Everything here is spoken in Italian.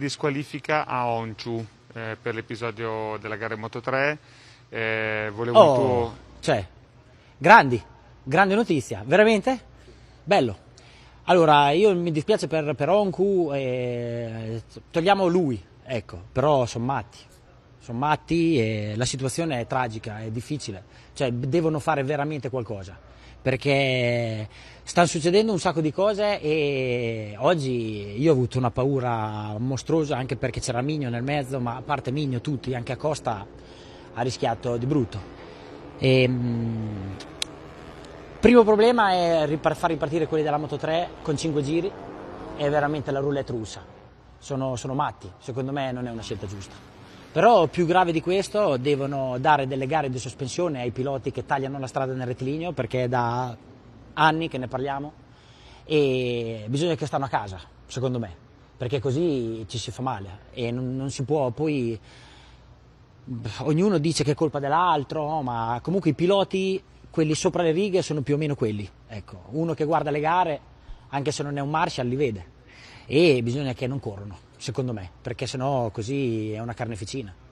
Disqualifica a Onciu eh, per l'episodio della gara Moto 3. Eh, volevo oh, tuo... Cioè, grandi, grande notizia, veramente? Bello. Allora, io mi dispiace per, per Onku, eh, togliamo lui, ecco, però sono matti sono matti e la situazione è tragica, è difficile, cioè devono fare veramente qualcosa perché stanno succedendo un sacco di cose e oggi io ho avuto una paura mostruosa anche perché c'era Migno nel mezzo, ma a parte Migno tutti, anche Acosta ha rischiato di brutto. E, ehm, primo problema è far ripartire quelli della Moto 3 con 5 giri, è veramente la roulette russa, sono, sono matti, secondo me non è una scelta giusta. Però più grave di questo devono dare delle gare di sospensione ai piloti che tagliano la strada nel rettilineo perché è da anni che ne parliamo e bisogna che stanno a casa, secondo me, perché così ci si fa male e non, non si può poi... Ognuno dice che è colpa dell'altro, ma comunque i piloti, quelli sopra le righe, sono più o meno quelli. Ecco, uno che guarda le gare, anche se non è un Marshall, li vede e bisogna che non corrono secondo me, perché sennò così è una carneficina.